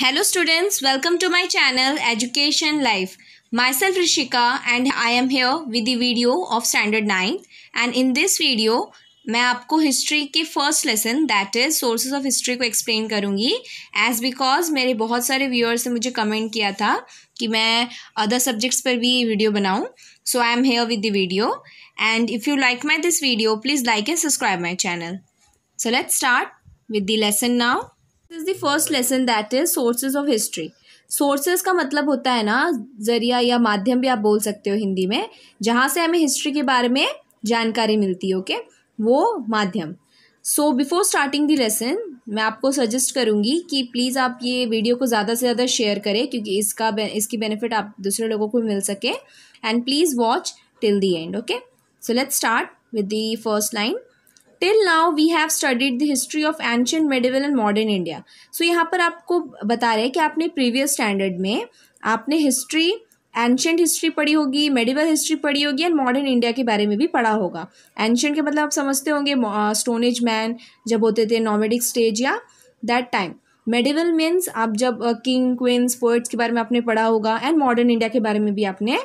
Hello students, welcome to my channel Education Life. Myself Rishika and I am here with the video of Standard 9 and in this video मैं आपको history के first lesson that is sources of history को explain करूँगी as because मेरे बहुत सारे viewers ने मुझे कमेंट किया था कि मैं अदर सब्जेक्ट्स पर भी वीडियो बनाऊँ so I am here with the video and if you like my this video please like and subscribe my channel so let's start with the lesson now is the first lesson that is sources of history sources का मतलब होता है ना जरिया या माध्यम भी आप बोल सकते हो हिंदी में जहाँ से हमें हिस्ट्री के बारे में जानकारी मिलती है ओके वो माध्यम so before starting the lesson मैं आपको सजेस्ट करूँगी कि प्लीज़ आप ये वीडियो को ज़्यादा से ज़्यादा शेयर करें क्योंकि इसका इसकी बेनिफिट आप दूसरे लोगों को मिल सके and please watch till the end okay so let's start with the first line till now we have studied the history of ancient medieval and modern India so यहाँ पर आपको बता रहे हैं कि आपने प्रीवियस स्टैंडर्ड में आपने हिस्ट्री एंशियंट हिस्ट्री पढ़ी होगी मेडिवल हिस्ट्री पढ़ी होगी एंड मॉडर्न इंडिया के बारे में भी पढ़ा होगा एंशियंट के मतलब आप समझते होंगे स्टोनेज मैन जब होते थे नॉमेडिक स्टेज या दैट टाइम मेडिवल मीन्स आप जब किंग क्वींस पोइट्स के बारे में आपने पढ़ा होगा एंड मॉडर्न इंडिया के बारे में भी आपने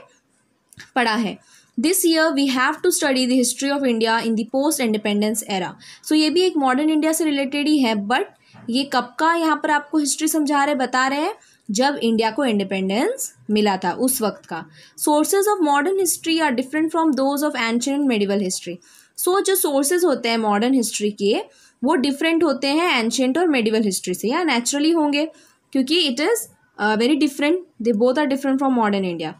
पढ़ा है this year we have to study the history of India in the post independence era so ये भी एक मॉडर्न इंडिया से रिलेटेड ही है बट ये कब का यहाँ पर आपको हिस्ट्री समझा रहे बता रहे हैं जब इंडिया को इंडिपेंडेंस मिला था उस वक्त का sources of modern history are different from those of ancient medieval history so जो सोर्सेज होते हैं मॉडर्न हिस्ट्री के वो डिफरेंट होते हैं एंशियंट और मेडिवल हिस्ट्री से या नेचुरली होंगे क्योंकि it is very different they both are different from modern India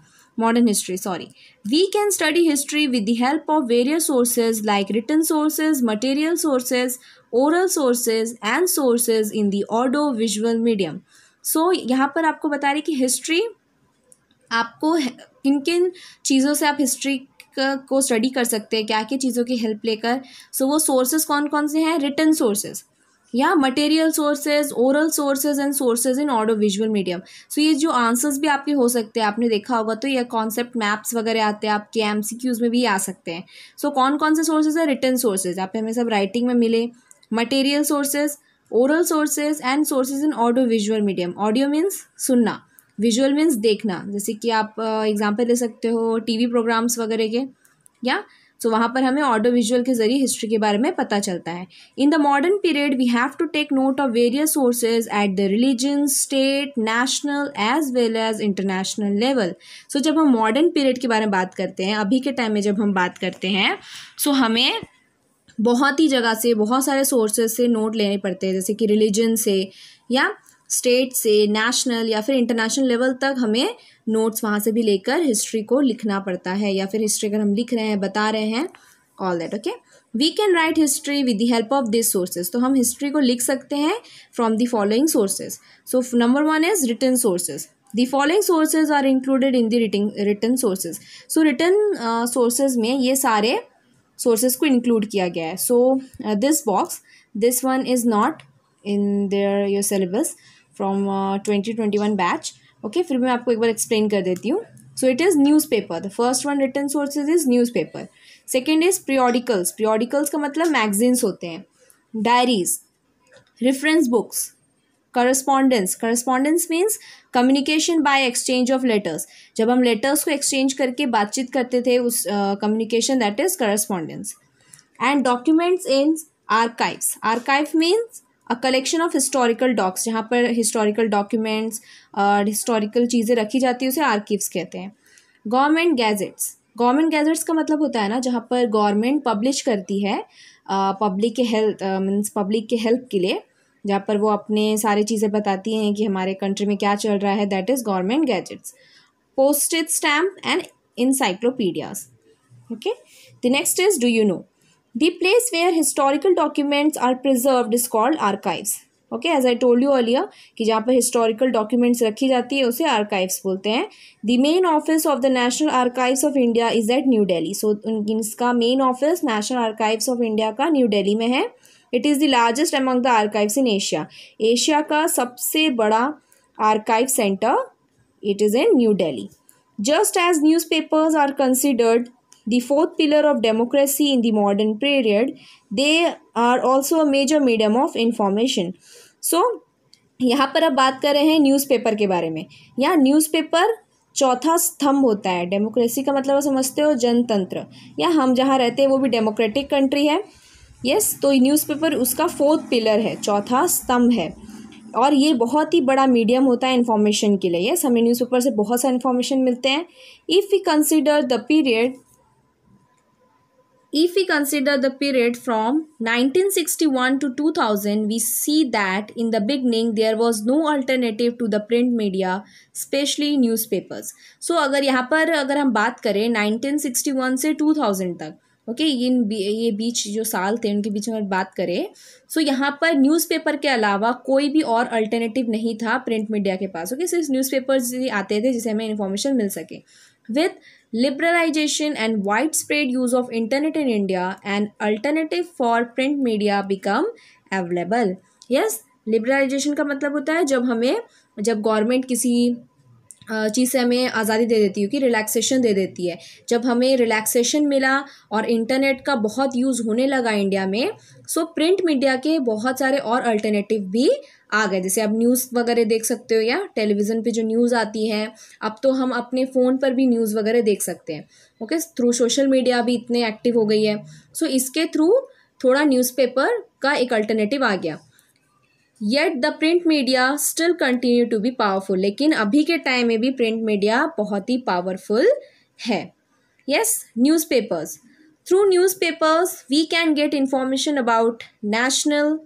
modern history sorry we can study history with the help of various sources like written sources material sources oral sources and sources in the audio visual medium so yahan par aapko bata rahi ki history aapko kin kin cheezon se aap history को study कर सकते हैं क्या क्या चीज़ों की help लेकर सो so, वो सोर्सेज कौन कौन से हैं रिटर्न सोर्सेज़ या material sources oral sources and sources in audio visual medium so ये जो आंसर्स भी आपके हो सकते हैं आपने देखा होगा तो ये कॉन्सेप्ट मैप्स वगैरह आते हैं आपके एम में भी आ सकते हैं सो so, कौन कौन से सोर्सेज है रिटर्न सोर्सेज आप हमें सब राइटिंग में मिले material sources oral sources and sources in audio visual medium audio means सुनना विजुअल मीन्स देखना जैसे कि आप एग्जाम्पल ले सकते हो टीवी प्रोग्राम्स वगैरह के या सो वहाँ पर हमें ऑडियो विजुअल के जरिए हिस्ट्री के बारे में पता चलता है in the modern period we have to take note of various sources at the regional state national as well as international level so जब हम मॉडर्न पीरियड के बारे में बात करते हैं अभी के टाइम में जब हम बात करते हैं सो so हमें बहुत ही जगह से बहुत सारे सोर्सेज से नोट लेने पड़ते हैं जैसे कि रिलीजन से या स्टेट से नेशनल या फिर इंटरनेशनल लेवल तक हमें नोट्स वहाँ से भी लेकर हिस्ट्री को लिखना पड़ता है या फिर हिस्ट्री अगर हम लिख रहे हैं बता रहे हैं all that okay we can write history with the help of this sources तो हम हिस्ट्री को लिख सकते हैं from the following sources so number one is written sources the following sources are included in the writing written sources so written sources uh, में ये सारे sources को इंक्लूड किया गया है so this box this one is not in there your syllabus from twenty twenty one batch okay फिर मैं आपको एक बार एक्सप्लेन कर देती हूँ so it is newspaper the first one written sources is newspaper second is periodicals periodicals का मतलब मैगजीन्स होते हैं diaries reference books correspondence correspondence means communication by exchange of letters जब हम लेटर्स को एक्सचेंज करके बातचीत करते थे उस communication that is correspondence and documents in archives archive means a collection of historical docs जहाँ पर हिस्टोरिकल डॉक्यूमेंट्स और हिस्टोरिकल चीज़ें रखी जाती है उसे आर्कीव्स कहते हैं गवर्नमेंट गैजेट्स गवर्नमेंट गैजेट्स का मतलब होता है ना जहाँ पर गवर्नमेंट पब्लिश करती है पब्लिक के हेल्थ मीन्स पब्लिक के हेल्प के लिए जहाँ पर वो अपने सारे चीज़ें बताती हैं कि हमारे कंट्री में क्या चल रहा है that is government gazettes posted stamp and encyclopaedias okay the next is do you know The place where historical documents are preserved is called archives. Okay as I told you Alia कि जहाँ पर historical documents रखी जाती है उसे archives बोलते हैं the main office of the national archives of India is at new Delhi so इनका main office national archives of India का न्यू डेली में है it is the largest among the archives in Asia Asia का सबसे बड़ा archive centre it is in new Delhi just as newspapers are considered the fourth pillar of democracy in the modern period they are also a major medium of information so यहाँ पर अब बात कर रहे हैं न्यूज़पेपर के बारे में यहाँ न्यूज़पेपर चौथा स्तंभ होता है डेमोक्रेसी का मतलब समझते हो जनतंत्र या हम जहाँ रहते हैं वो भी डेमोक्रेटिक कंट्री है यस तो न्यूज़पेपर उसका फोर्थ पिलर है चौथा स्तंभ है और ये बहुत ही बड़ा मीडियम होता है इन्फॉर्मेशन के लिए यस हमें न्यूज़पेपर से बहुत सारे इन्फॉर्मेशन मिलते हैं if you consider the period if we consider the period from 1961 to 2000 we see that in the beginning there was no alternative to the print media especially newspapers so agar yahan par agar hum baat kare 1961 se 2000 tak okay okay, ये ये बीच जो साल थे उनके बीच में बात करें सो so, यहाँ पर न्यूज़पेपर के अलावा कोई भी और अल्टरनेटिव नहीं था प्रिंट मीडिया के पास ओके okay, सिर्फ न्यूज़पेपर्स ही आते थे जिसे हमें इन्फॉर्मेशन मिल सके With liberalization and widespread use of internet in India, an alternative for print media become available. Yes, liberalization का मतलब होता है जब हमें जब गवर्नमेंट किसी चीज़ से हमें आज़ादी दे देती है कि रिलैक्सेशन दे देती है जब हमें रिलैक्सेशन मिला और इंटरनेट का बहुत यूज़ होने लगा इंडिया में सो प्रिंट मीडिया के बहुत सारे और अल्टरनेटिव भी आ गए जैसे आप न्यूज़ वगैरह देख सकते हो या टेलीविज़न पे जो न्यूज़ आती है अब तो हम अपने फ़ोन पर भी न्यूज़ वगैरह देख सकते हैं ओके थ्रू सोशल मीडिया भी इतने एक्टिव हो गई है सो so, इसके थ्रू थोड़ा न्यूज़पेपर का एक अल्टरनेटिव आ गया yet the print media still continue to be powerful लेकिन अभी के टाइम में भी प्रिंट मीडिया बहुत ही पावरफुल है yes news through newspapers we can get information about national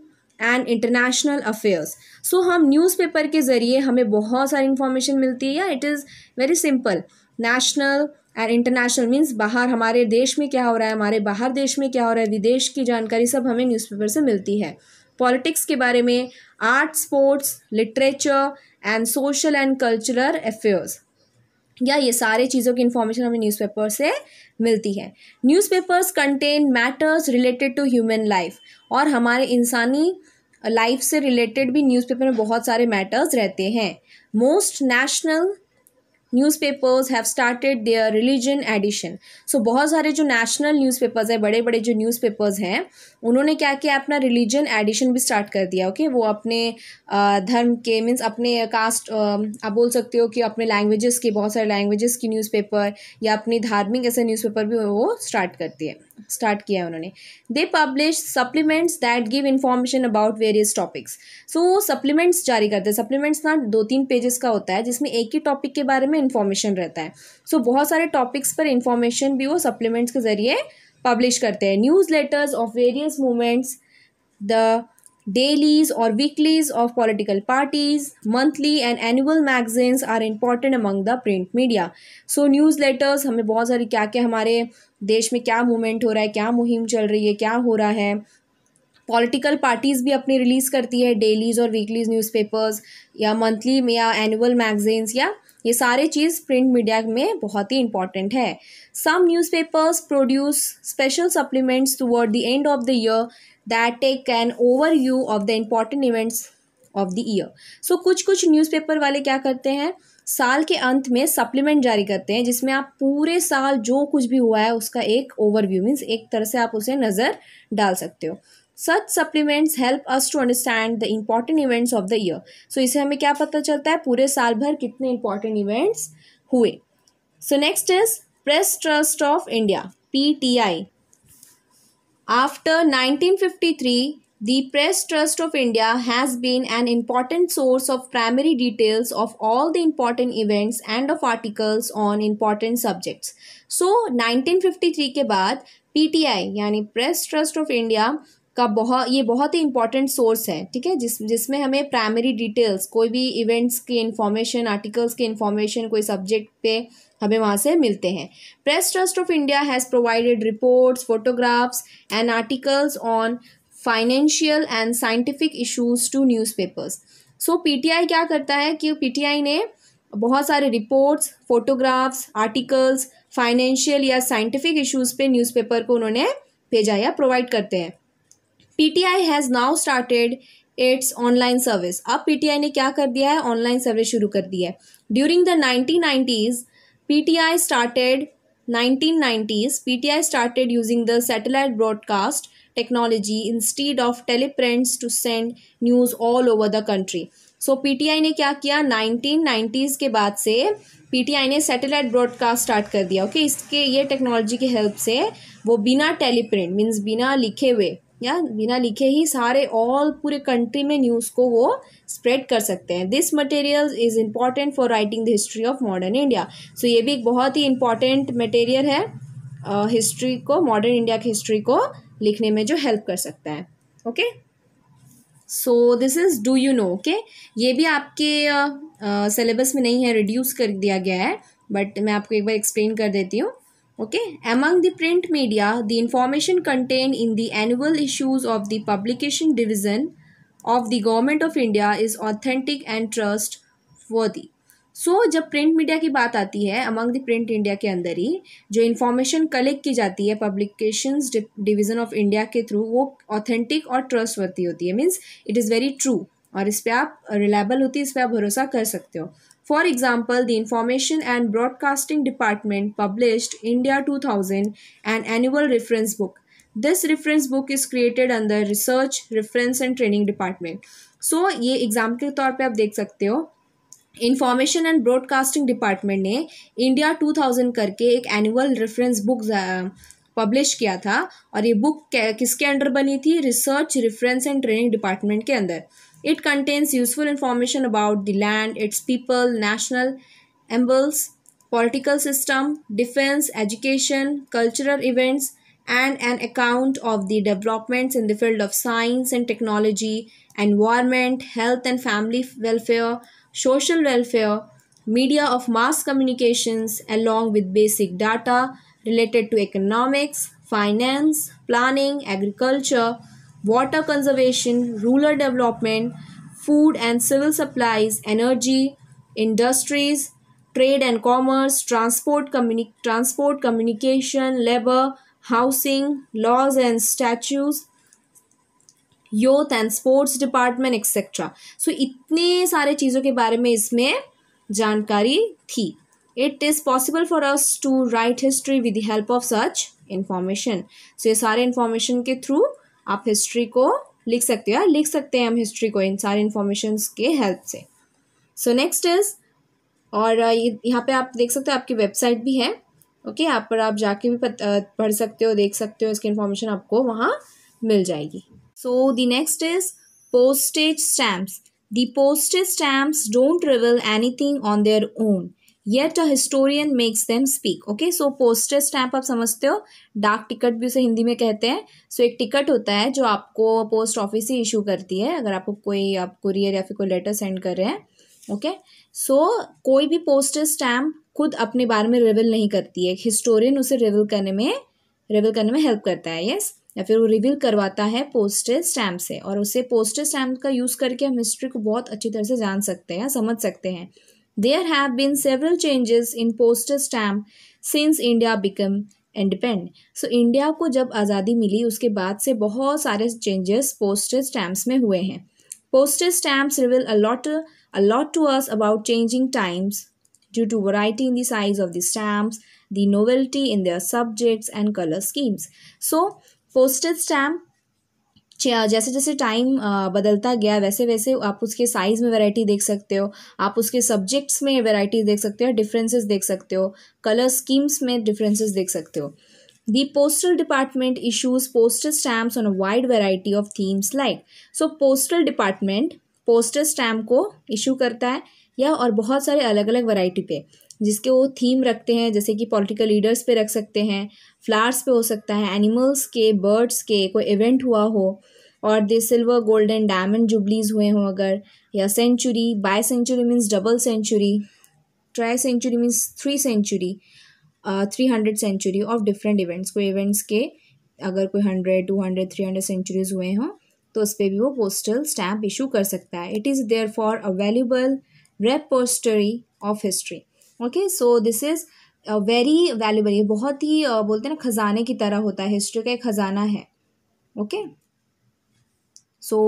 and international affairs so हम न्यूज़पेपर के ज़रिए हमें बहुत सारी इन्फॉर्मेशन मिलती है या it is very simple national and international means बाहर हमारे देश में क्या हो रहा है हमारे बाहर देश में क्या हो रहा है विदेश की जानकारी सब हमें न्यूज़पेपर से मिलती है पॉलिटिक्स के बारे में art sports literature and social and cultural affairs या ये सारे चीज़ों की इन्फॉर्मेशन हमें न्यूज़पेपर से मिलती है newspapers contain matters related to human life और हमारे इंसानी लाइफ से रिलेटेड भी न्यूज़पेपर में बहुत सारे मैटर्स रहते हैं most national newspapers have started their regional editions so बहुत सारे जो नेशनल न्यूज़पेपर्स हैं बड़े बड़े जो न्यूज़पेपर्स हैं उन्होंने क्या किया अपना रिलीजन एडिशन भी स्टार्ट कर दिया ओके okay? वो अपने धर्म के मीन्स अपने कास्ट आप बोल सकते हो कि अपने लैंग्वेजेस के बहुत सारे लैंग्वेजेस की न्यूज़पेपर या अपनी धार्मिक ऐसे न्यूज़पेपर भी वो स्टार्ट करती है स्टार्ट किया है उन्होंने they publish supplements that give information about various topics so वो सप्लीमेंट्स जारी करते हैं सप्लीमेंट्स ना दो तीन पेजेस का होता है जिसमें एक ही टॉपिक के बारे में इन्फॉर्मेशन रहता है सो so, बहुत सारे टॉपिक्स पर इन्फॉर्मेशन भी वो सप्लीमेंट्स के जरिए पब्लिश करते हैं newsletters of various movements the dailies और weeklies of political parties monthly and annual magazines are important among the print media so newsletters हमें बहुत सारी क्या क्या हमारे देश में क्या मूवमेंट हो रहा है क्या मुहिम चल रही है क्या हो रहा है पॉलिटिकल पार्टीज़ भी अपनी रिलीज़ करती है डेलीज़ और वीकलीज़ न्यूज़पेपर्स या मंथली या एनुअल मैगजीन्स या ये सारे चीज़ प्रिंट मीडिया में बहुत ही इंपॉर्टेंट है some newspapers produce special supplements toward the end of the year that take an overview of the important events of the year so कुछ कुछ न्यूज़पेपर वाले क्या करते हैं साल के अंत में सप्लीमेंट जारी करते हैं जिसमें आप पूरे साल जो कुछ भी हुआ है उसका एक ओवरव्यू मीन्स एक तरह से आप उसे नज़र डाल सकते हो such supplements help us to understand the important events of the year so इसे हमें क्या पता चलता है पूरे साल भर कितने इंपॉर्टेंट इवेंट्स हुए so next is Press Trust of India P T I after nineteen fifty three the Press Trust of India has been an important source of primary details of all the important events and of articles on important subjects so nineteen fifty three के बाद P T आई यानी press Trust of India का बहुत ये बहुत ही important source है ठीक है जिस जिसमें हमें प्राइमरी डिटेल्स कोई भी इवेंट्स की इन्फॉर्मेशन आर्टिकल्स की इन्फॉर्मेशन कोई सब्जेक्ट पे हमें वहाँ से मिलते हैं Press Trust of India has provided reports photographs and articles on financial and scientific issues to newspapers so P क्या करता है कि पी ने बहुत सारे रिपोर्ट्स फोटोग्राफ्स आर्टिकल्स फाइनेंशियल या साइंटिफिक इशूज़ पर न्यूज़ को उन्होंने भेजा या प्रोवाइड करते हैं PTI has now started its online service अब पीटीआई ने क्या कर दिया है ऑनलाइन सर्विस शुरू कर दी है during the nineteen nineties PTI started 1990s, PTI started using the satellite broadcast technology instead of teleprints to send news all over the country so T PTI ने क्या किया नाइनटीन नाइन्टीज के बाद से पीटीआई ने सैटेलाइट ब्रॉडकास्ट स्टार्ट कर दिया okay okay? इसके ये टेक्नोलॉजी के हेल्प से वो बिना टेलीप्रिंट मीन्स बिना लिखे हुए या बिना लिखे ही सारे ऑल पूरे कंट्री में न्यूज़ को वो स्प्रेड कर सकते हैं this material is important for writing the history of modern India so ये भी एक बहुत ही इम्पॉर्टेंट मटेरियल है हिस्ट्री uh, को मॉडर्न इंडिया की हिस्ट्री को लिखने में जो हेल्प कर सकता है okay so this is do you know okay ये भी आपके सिलेबस uh, uh, में नहीं है रिड्यूस कर दिया गया है बट मैं आपको एक बार एक्सप्लेन कर देती हूँ Okay, among the print media, the information contained in the annual issues of the publication division of the Government of India is authentic and trustworthy. So so, जब प्रिंट मीडिया की बात आती है अमंग द प्रिंट इंडिया के अंदर ही जो information collect की जाती है पब्लिकेशंस डिवीज़न ऑफ इंडिया के थ्रू वो ऑथेंटिक और ट्रस्टवर्थी होती है means it is very true और इस पर आप रिलायबल होती है इस पर आप भरोसा कर सकते हो For example, the Information and Broadcasting Department published India 2000, an annual reference book. This reference book is created under Research, Reference and Training Department. So ये एग्जाम्पल के तौर पे आप देख सकते हो इंफॉर्मेशन एंड ब्रॉडकास्टिंग डिपार्टमेंट ने इंडिया 2000 करके एक एनुअल रेफरेंस बुक पब्लिश किया था और ये बुक किसके अंडर बनी थी research reference and training department के अंदर It contains useful information about the land, its people, national emblems, political system, defense, education, cultural events, and an account of the developments in the field of science and technology, environment, health and family welfare, social welfare, media of mass communications, along with basic data related to economics, finance, planning, agriculture, water conservation, rural development, food and civil supplies, energy, industries, trade and commerce, transport, communi- transport communication, labor, housing, laws and statutes, youth and sports department etcetera so इतने सारे चीज़ों के बारे में इसमें जानकारी थी it is possible for us to write history with the help of such information so ये सारे इन्फॉर्मेशन के थ्रू आप हिस्ट्री को लिख सकते हो या लिख सकते हैं हम हिस्ट्री को इन सारे इन्फॉर्मेशन के हेल्प से सो नेक्स्ट इज और यहाँ पे आप देख सकते हो आपकी वेबसाइट भी है ओके okay, आप पर आप जाके भी पढ़ सकते हो देख सकते हो इसकी इन्फॉर्मेशन आपको वहाँ मिल जाएगी so the next is postage stamps The postage stamps don't reveal anything on their own yet a historian makes them speak okay so poster stamp आप समझते हो डाक टिकट भी उसे हिंदी में कहते हैं सो so, एक टिकट होता है जो आपको पोस्ट ऑफिस ही इशू करती है अगर आपको कोई आप कुरियर या फिर कोई लेटर सेंड कर रहे हैं ओके सो so, कोई भी पोस्टर स्टैम्प खुद अपने बारे में रिविल नहीं करती है हिस्टोरियन उसे रिविल करने में रिविल करने में हेल्प करता है यस या फिर वो रिविल करवाता है पोस्टर स्टैम्प से और उसे पोस्टर स्टैम्प का यूज़ करके हम हिस्ट्री को बहुत अच्छी तरह से जान सकते हैं समझ सकते हैं there have been several changes in postal stamp since india become independent so India को जब आज़ादी मिली उसके बाद से बहुत सारे चेंजेस पोस्टर स्टैम्प्स में हुए हैं poster stamps reveal a lot a lot to us about changing times due to variety in the size of the stamps the novelty in their subjects and colour schemes so poster stamp जैसे जैसे time बदलता गया वैसे वैसे आप उसके size में variety देख सकते हो आप उसके सब्जेक्ट्स में वैरायटीज देख सकते हो डिफरेंसेस देख सकते हो कलर स्कीम्स में डिफरेंसेस देख सकते हो the postal department issues poster stamps on wide wide of themes like so postal department poster stamp को इशू करता है या और बहुत सारे अलग अलग वेराइटी पे जिसके वो थीम रखते हैं जैसे कि पॉलिटिकल लीडर्स पे रख सकते हैं फ्लावर्स पे हो सकता है एनिमल्स के बर्ड्स के कोई इवेंट हुआ हो और the silver golden diamond jubilees हुए हों अगर या century bi century means double century tri century means three century three hundred century of different events कोई इवेंट्स के अगर कोई hundred two hundred three hundred centuries हुए हों तो उस पर भी वो पोस्टल स्टैम्प इशू कर सकता है it is there for a valuable repository of history okay so this is very valuable ये बहुत ही बोलते हैं ना खजाने की तरह होता है हिस्ट्री का एक खजाना है okay so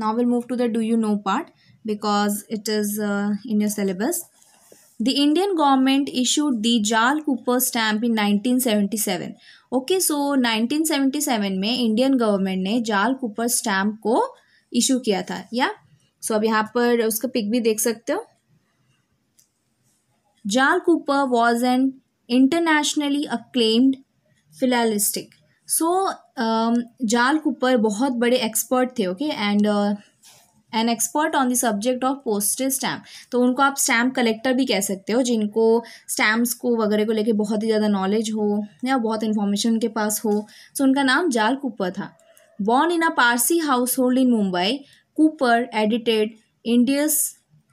now will move to the do you know part because it is in your syllabus the Indian government issued the Jal Cooper stamp in nineteen seventy seven okay so nineteen seventy seven में Indian government ने Jal Cooper stamp को issue किया था या सो अब यहाँ पर उसका पिक भी देख सकते हो Jarl Cooper was an internationally acclaimed philalistic. सो जाल um, कुपर बहुत बड़े एक्सपर्ट थे okay and an expert on the subject of postage stamp तो उनको आप स्टैम्प कलेक्टर भी कह सकते हो जिनको स्टैम्प्स को वगैरह को लेके बहुत ही ज़्यादा नॉलेज हो या बहुत इन्फॉर्मेशन उनके पास हो सो so, उनका नाम जाल कुपर था born in a Parsi household in Mumbai Cooper edited India's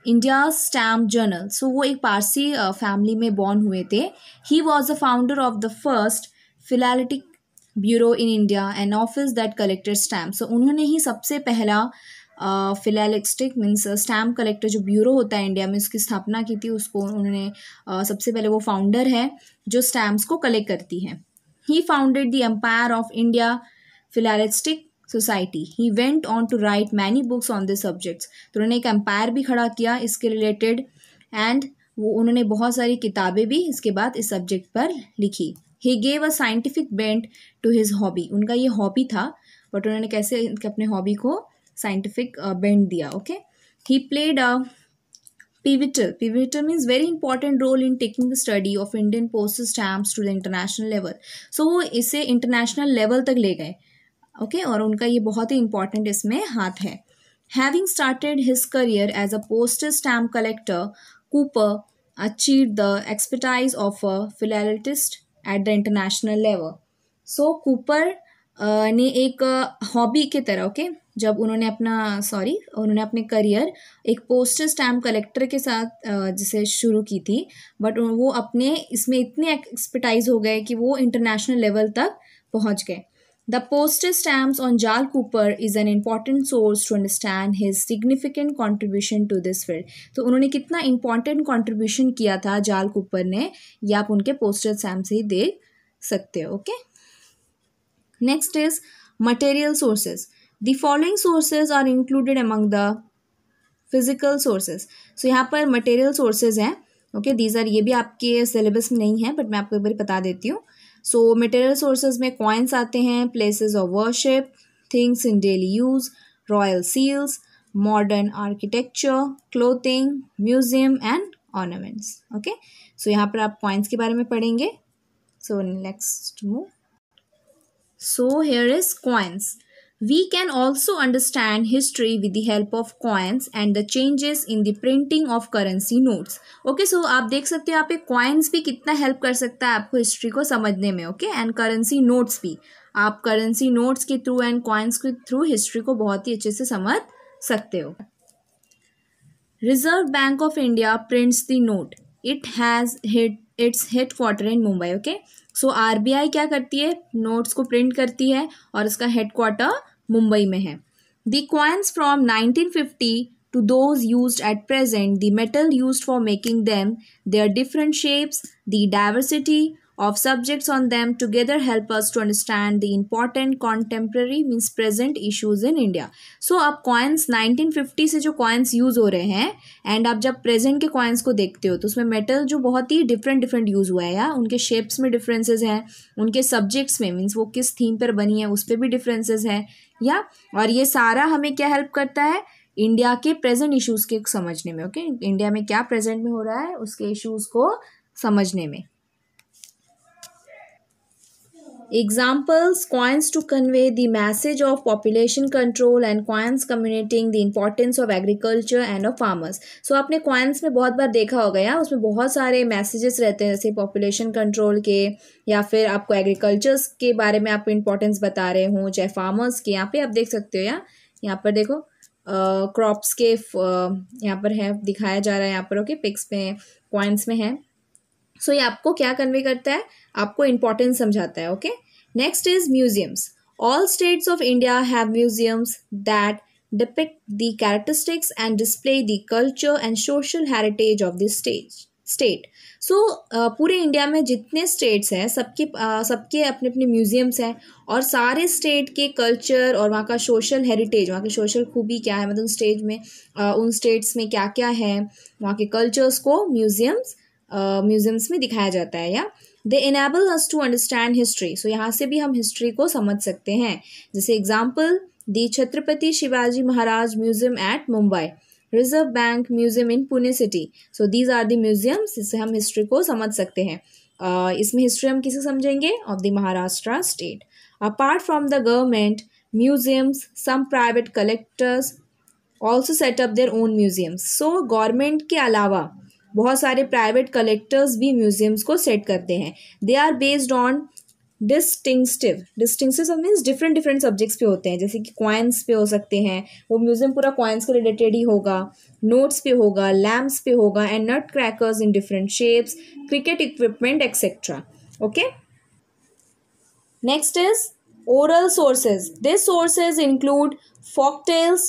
India stamp journal so वो एक पारसी फैमिली uh, में बॉर्न हुए थे he was the founder of the first philatelic bureau in India and office that collected stamp so उन्होंने ही सबसे पहला philatelic means stamp collector जो ब्यूरो होता है इंडिया में उसकी स्थापना की थी उसको उन्होंने uh, सबसे पहले वो फाउंडर है जो स्टैम्प्स को कलेक्ट करती है he founded the Empire of India Philatelic Society he went on to write many books on this subjects तो उन्होंने एक एम्पायर भी खड़ा किया इसके रिलेटेड एंड वो उन्होंने बहुत सारी किताबें भी इसके बाद इस सब्जेक्ट पर लिखी he gave a scientific bent to his hobby उनका ये हॉबी था बट उन्होंने कैसे अपने हॉबी को साइंटिफिक बेंट uh, दिया okay he played a pivotal pivotal means very important role in taking the study of Indian post stamp to the international level so वो इसे इंटरनेशनल लेवल तक ले गए ओके okay? और उनका ये बहुत ही इंपॉर्टेंट इसमें हाथ है having started his career as a poster stamp collector Cooper achieve the expertise of a philatelist at the international level so Cooper ने एक हॉबी uh, के तरह ओके okay? जब उन्होंने अपना सॉरी उन्होंने अपने करियर एक पोस्टर स्टैम्प कलेक्टर के साथ uh, जिसे शुरू की थी बट वो अपने इसमें इतने एक्सपर्टाइज हो गए कि वो इंटरनेशनल लेवल तक पहुंच गए The postage stamps on Jal Cooper is an important source to understand his significant contribution to this field. तो उन्होंने कितना important contribution किया था Jal Cooper ने ये आप उनके postage stamps से ही देख सकते हो okay? Next is material sources. The following sources are included among the physical sources. So यहाँ पर material sources हैं okay? These are ये भी आपके syllabus में नहीं है but मैं आपको एक बार बता देती हूँ सो मटेरियल सोर्सेज में कॉइन्स आते हैं places of worship things in daily use royal seals modern architecture clothing museum and ornaments okay so यहाँ पर आप कॉइन्स के बारे में पढ़ेंगे so next move so here is coins We can also understand history with the help of coins and the changes in the printing of currency notes. Okay, so aap dekh sakte ho यहाँ pe coins bhi kitna help kar sakta hai aapko history ko samajhne mein okay and currency notes bhi aap currency notes ke through and coins ke through history ko bahut hi acche se samajh sakte ho Reserve Bank of India prints the note. It has hit its head quarter in Mumbai okay so, RBI क्या करती है notes को print करती है और उसका head quarter Mumbai में है the coins from fifty to those use at present the metal use for making them their different shapes the diversity of subjects on them together help us to understand the important contemporary means present issues in India. So आप coins 1950 से जो coins use हो रहे हैं and आप जब present के coins को देखते हो तो उसमें metal जो बहुत ही different different use हुआ है या उनके shapes में differences हैं उनके subjects में means वो किस theme पर बनी है उस पर भी differences हैं या और ये सारा हमें क्या help करता है इंडिया के प्रेजेंट इश्यूज के समझने में ओके okay? इंडिया में क्या प्रेजेंट में हो रहा है उसके इश्यूज को समझने में Examples coins to convey the message of population control and coins communicating the importance of agriculture and of farmers. So aapne coins mein bahut bar dekha hoga ya usme bahut sare messages rehte hain jaise population control ke ya fir aapko agriculture ke bare mein आप importance bata rahe हो chahe farmers ke yahan pe aap dekh sakte ho ya yahan par dekho crops uh, के uh, यहाँ पर है दिखाया जा रहा है यहाँ पर ओके okay, पिक्स में कॉइन्स में है सो ये आपको क्या कन्वे करता है आपको इंपॉर्टेंस समझाता है okay next is museums all states of India have museums that depict the characteristics and display the culture and social heritage of the stage state so पूरे इंडिया में जितने स्टेट्स हैं सबके uh, सबके अपने अपने म्यूजियम्स हैं और सारे स्टेट के कल्चर और वहाँ का सोशल हेरिटेज वहाँ की सोशल खूबी क्या है मतलब उन स्टेज में uh, उन स्टेट्स में क्या क्या है वहाँ के कल्चर्स को म्यूजियम्स म्यूजियम्स में दिखाया जाता है या they enable us to understand history so यहाँ से भी हम हिस्ट्री को समझ सकते हैं जैसे example the Chhatrapati Shivaji Maharaj museum at Mumbai reserve bank museum in Pune city so these are the museums जिससे हम हिस्ट्री को समझ सकते हैं uh, इसमें हिस्ट्री हम किसे समझेंगे of the Maharashtra state apart from the government museums some private collectors also set up their own museums so government के अलावा बहुत सारे प्राइवेट कलेक्टर्स भी म्यूजियम्स को सेट करते हैं they are based on distinctive distinctive means different different subjects पे होते हैं जैसे कि क्वाइंस पे हो सकते हैं वो म्यूजियम पूरा क्वाइंस के रिलेटेड ही होगा नोट्स पे होगा लैम्प्स पे होगा and nut crackers in different shapes cricket equipment etcetera okay next is oral sources this sources include folk tales,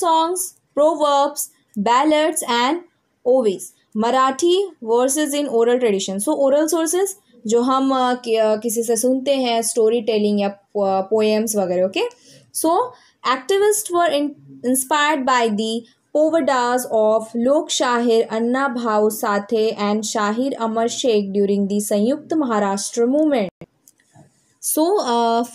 songs proverbs ballads and and Marathi verses in oral tradition so oral sources जो हम किसी से सुनते हैं story telling या poems वगैरह okay so activist were inspired by the powadas of Lok Shahir Anna Bhau Sathe and Shahir Amar Shaikh during the Samyukta Maharashtra movement so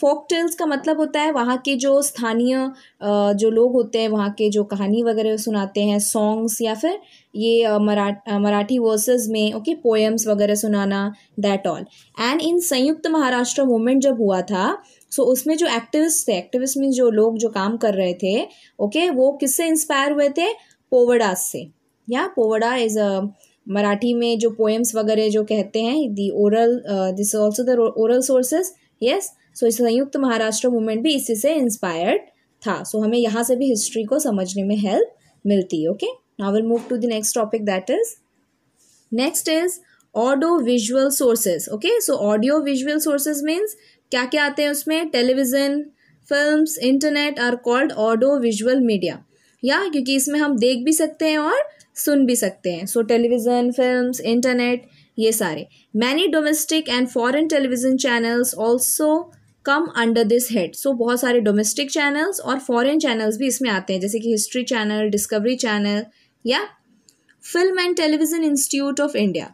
folk tales का मतलब होता है वहाँ के जो स्थानीय uh, जो लोग होते हैं वहाँ के जो कहानी वगैरह सुनाते हैं सॉन्ग्स या फिर ये uh, मराठ मराठी वर्सेस में ओके पोएम्स वगैरह सुनाना दैट ऑल एंड इन संयुक्त महाराष्ट्र मूवमेंट जब हुआ था सो so, उसमें जो एक्टिविस्ट थे एक्टिविस्ट में जो लोग जो काम कर रहे थे ओके okay, वो किससे इंस्पायर हुए थे पोवड़ा से या पोवड़ा इज़ अ मराठी में जो पोएम्स वगैरह जो कहते हैं the oral this also the oral sources yes so इस संयुक्त महाराष्ट्र मूवमेंट भी इसी से इंस्पायर्ड था सो so, हमें यहाँ से भी हिस्ट्री को समझने में हेल्प मिलती है okay now will move to the next topic that is next is audio visual sources okay so audio visual sources means क्या क्या आते हैं उसमें television film internet are called audio visual media या क्योंकि इसमें हम देख भी सकते हैं और सुन भी सकते हैं सो टेलीविज़न फिल्म इंटरनेट ये सारे many domestic and foreign television channels also come under this head so बहुत सारे डोमेस्टिक चैनल्स और फॉरन चैनल्स भी इसमें आते हैं जैसे कि हिस्ट्री चैनल डिस्कवरी चैनल या film and television institute of India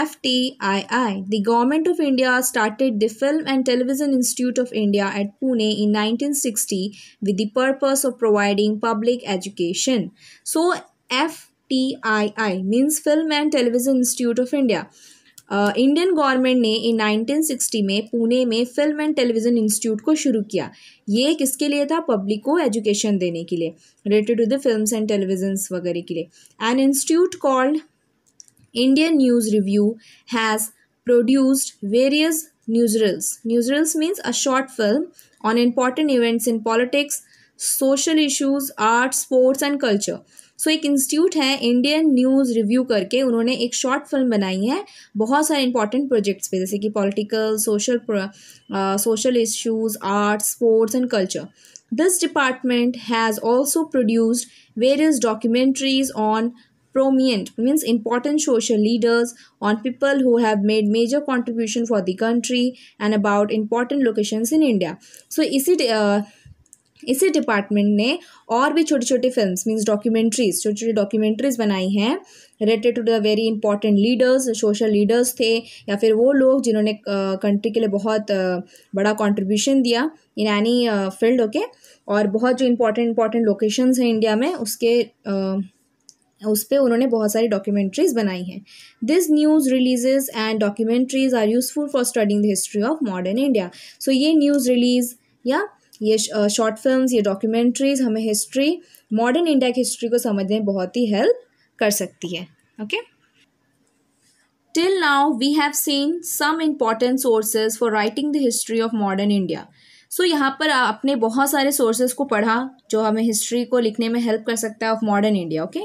F T I I the government of India started the film and television institute of India at Pune in nineteen sixty with the purpose of providing public education so F T I I means film and television institute of India Indian government ने इन 1960 में पुणे में film and television institute को शुरू किया ये किसके लिए था पब्लिक को एजुकेशन देने के लिए related to the film and television वगैरह के लिए an institute called Indian news review has produced various newsreels newsreels means a short film on important events in politics social issues art sports and culture so so, एक institute है Indian news review करके उन्होंने एक short film बनाई है बहुत सारे important projects पे जैसे कि political social social issues art sports and culture this department has also produced various documentaries on prominent means important social leaders on people who have made major contribution for the country and about important location in India so इसी uh, इसी department ने और भी छोटी छोटी film means documentaries छोटी छोटी documentaries बनाई हैं related to the very important leaders social leaders थे या फिर वो लोग जिन्होंने कंट्री के लिए बहुत बड़ा कॉन्ट्रीब्यूशन दिया इन एनी फील्ड ओके और बहुत जो इम्पोर्टेंट इम्पॉर्टेंट लोकेशंस हैं इंडिया में उसके uh, उस पर उन्होंने बहुत सारी डॉक्यूमेंट्रीज बनाई हैं this news releases and documentaries are useful for studying the history of modern India so ये न्यूज़ रिलीज़ या ये शॉर्ट फिल्म्स ये डॉक्यूमेंट्रीज हमें हिस्ट्री मॉडर्न इंडिया की हिस्ट्री को समझने में बहुत ही हेल्प कर सकती है okay till now we have seen some important sources for writing the history of modern India so so, यहाँ पर आपने बहुत सारे सोर्सेज को पढ़ा जो हमें हिस्ट्री को लिखने में हेल्प कर सकता है of modern India okay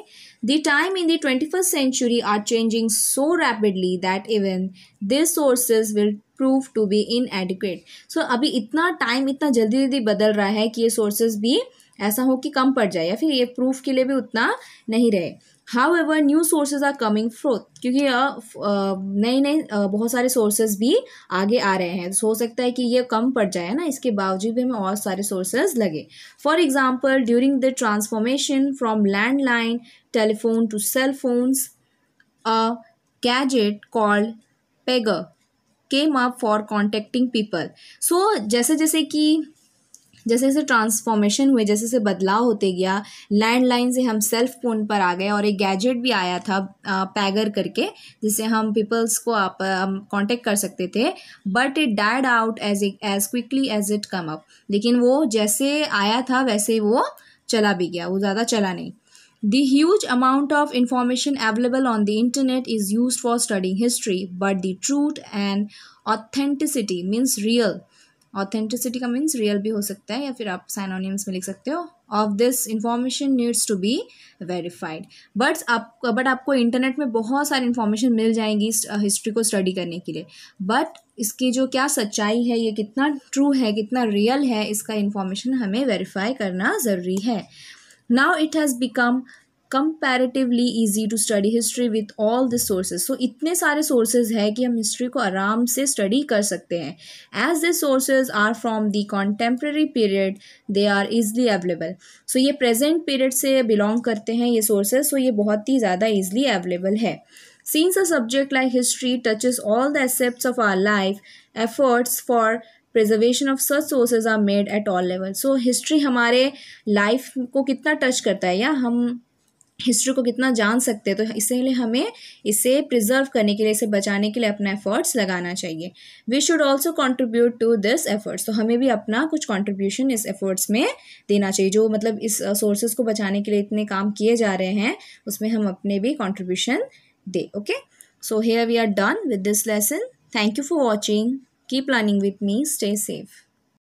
the time in the twenty first century are changing so rapidly that even this sources will prove to be in inadequate so अभी इतना टाइम इतना जल्दी जल्दी बदल रहा है कि ये सोर्सेज भी ऐसा हो कि कम पड़ जाए या फिर ये प्रूफ के लिए भी उतना नहीं रहे however new sources are coming forth क्योंकि नए नए बहुत सारे सोर्सेज भी आगे आ रहे हैं हो सकता है कि ये कम पड़ जाए ना इसके बावजूद भी हमें और सारे सोर्सेज लगे for example during the transformation from landline telephone to cell phones gadget called pager came up for contacting people so जैसे जैसे कि जैसे जैसे ट्रांसफॉर्मेशन हुए जैसे जैसे बदलाव होते गया लैंडलाइन से हम सेल्फ फ़ोन पर आ गए और एक गैजेट भी आया था पैगर करके जिससे हम पीपल्स को आप कांटेक्ट कर सकते थे but it died out as as quickly as it came up लेकिन वो जैसे आया था वैसे वो चला भी गया वो ज़्यादा चला नहीं The huge amount of information available on the internet is used for studying history, but the truth and authenticity means real. Authenticity का means real भी हो सकता है या फिर आप synonyms में लिख सकते हो of this information needs to be verified but आप बट आपको इंटरनेट में बहुत सारी इन्फॉर्मेशन मिल जाएंगी history को study करने के लिए But इसकी जो क्या सच्चाई है ये कितना true है कितना real है इसका information हमें verify करना ज़रूरी है now it has become comparatively easy to study history with all the sources so इतने सारे सोर्सेज है कि हम हिस्ट्री को आराम से स्टडी कर सकते हैं as the sources are from the contemporary period they are easily available so ये प्रेजेंट पीरियड से बिलोंग करते हैं ये सोर्सेज सो so ये बहुत ही ज़्यादा easily available है Since a subject like history touches all the aspects of our life, efforts for preservation of such sources are made at all level so हिस्ट्री हमारे लाइफ को कितना टच करता है या हम हिस्ट्री को कितना जान सकते हैं तो इसीलिए हमें इसे प्रिजर्व करने के लिए इसे बचाने के लिए अपना एफर्ट्स लगाना चाहिए we should also contribute to this efforts तो हमें भी अपना कुछ कॉन्ट्रीब्यूशन इस एफर्ट्स में देना चाहिए जो मतलब इस सोर्सेज को बचाने के लिए इतने काम किए जा रहे हैं उसमें हम अपने भी कॉन्ट्रीब्यूशन दें okay so here we are done with this lesson thank you for watching Keep learning with me. Stay safe.